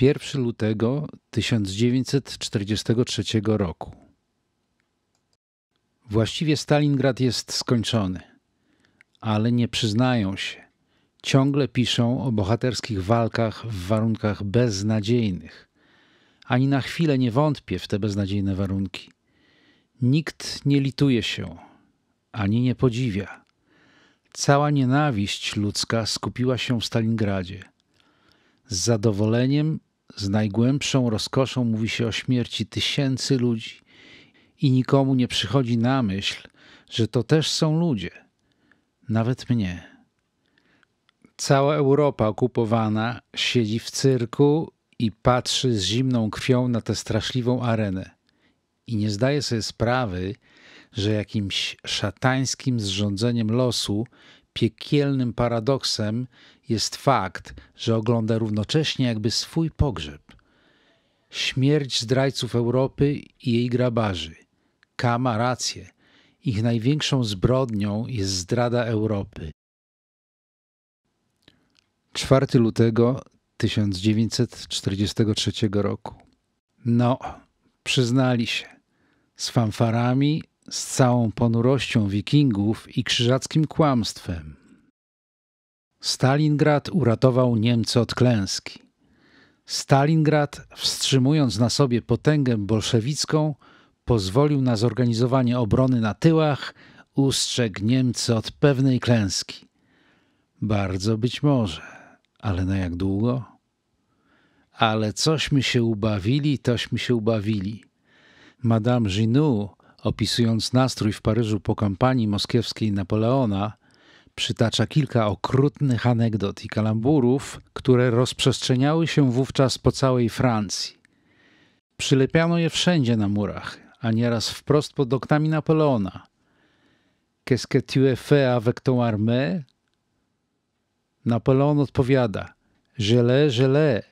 1 lutego 1943 roku. Właściwie Stalingrad jest skończony, ale nie przyznają się ciągle piszą o bohaterskich walkach w warunkach beznadziejnych. Ani na chwilę nie wątpię w te beznadziejne warunki. Nikt nie lituje się, ani nie podziwia. Cała nienawiść ludzka skupiła się w Stalingradzie. Z zadowoleniem, z najgłębszą rozkoszą mówi się o śmierci tysięcy ludzi i nikomu nie przychodzi na myśl, że to też są ludzie, nawet mnie. Cała Europa okupowana siedzi w cyrku i patrzy z zimną krwią na tę straszliwą arenę. I nie zdaje sobie sprawy, że jakimś szatańskim zrządzeniem losu, piekielnym paradoksem jest fakt, że ogląda równocześnie jakby swój pogrzeb. Śmierć zdrajców Europy i jej grabarzy. Kama rację. Ich największą zbrodnią jest zdrada Europy. 4 lutego 1943 roku. No, przyznali się. Z fanfarami, z całą ponurością wikingów i krzyżackim kłamstwem. Stalingrad uratował Niemcy od klęski. Stalingrad, wstrzymując na sobie potęgę bolszewicką, pozwolił na zorganizowanie obrony na tyłach, ustrzegł Niemcy od pewnej klęski. Bardzo być może ale na jak długo? Ale cośmy się ubawili, tośmy się ubawili. Madame Ginou, opisując nastrój w Paryżu po kampanii moskiewskiej Napoleona, przytacza kilka okrutnych anegdot i kalamburów, które rozprzestrzeniały się wówczas po całej Francji. Przylepiano je wszędzie na murach, a nieraz wprost pod oknami Napoleona. Qu'est-ce que tu es fait avec ton armée? Napoleon odpowiada: Żele, żele.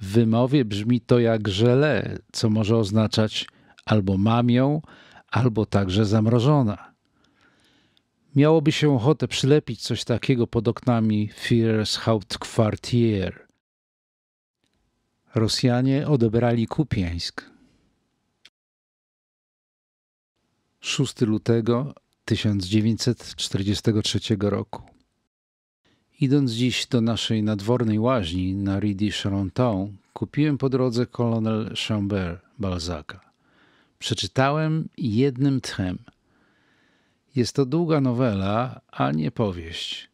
W wymowie brzmi to jak żele, co może oznaczać albo mamią, albo także zamrożona. Miałoby się ochotę przylepić coś takiego pod oknami Fiers Hauptquartier. Rosjanie odebrali Kupieńsk. 6 lutego 1943 roku. Idąc dziś do naszej nadwornej łaźni na Ridi de Charenton, kupiłem po drodze kolonel Chambert Balzaka. Przeczytałem jednym tchem. Jest to długa nowela, a nie powieść.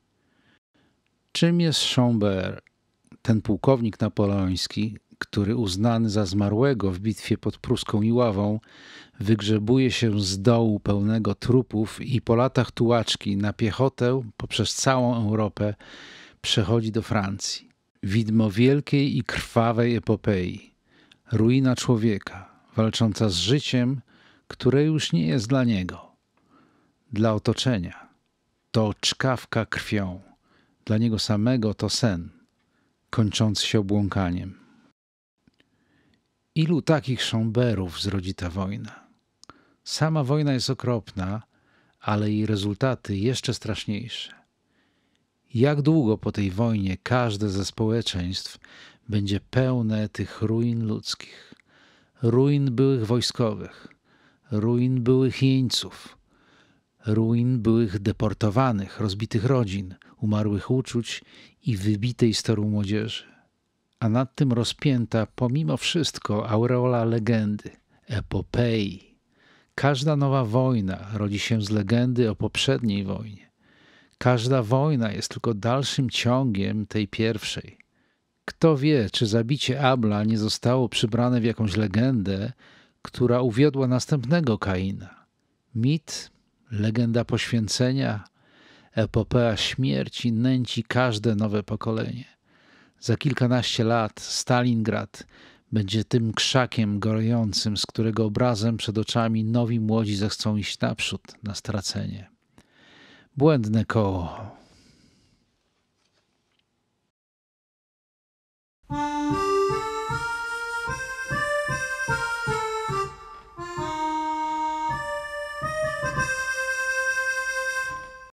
Czym jest Chambert, ten pułkownik napoleoński, który uznany za zmarłego w bitwie pod Pruską i Ławą, wygrzebuje się z dołu pełnego trupów i po latach tułaczki na piechotę poprzez całą Europę przechodzi do Francji. Widmo wielkiej i krwawej epopei, ruina człowieka, walcząca z życiem, które już nie jest dla niego, dla otoczenia. To czkawka krwią, dla niego samego to sen, kończący się obłąkaniem. Ilu takich szomberów zrodzi ta wojna? Sama wojna jest okropna, ale jej rezultaty jeszcze straszniejsze. Jak długo po tej wojnie każde ze społeczeństw będzie pełne tych ruin ludzkich, ruin byłych wojskowych, ruin byłych jeńców, ruin byłych deportowanych, rozbitych rodzin, umarłych uczuć i wybitej storu młodzieży a nad tym rozpięta pomimo wszystko aureola legendy, epopei. Każda nowa wojna rodzi się z legendy o poprzedniej wojnie. Każda wojna jest tylko dalszym ciągiem tej pierwszej. Kto wie, czy zabicie Abla nie zostało przybrane w jakąś legendę, która uwiodła następnego Kaina. Mit, legenda poświęcenia, epopeja śmierci nęci każde nowe pokolenie. Za kilkanaście lat Stalingrad będzie tym krzakiem gorącym, z którego obrazem przed oczami nowi młodzi zechcą iść naprzód na stracenie. Błędne koło.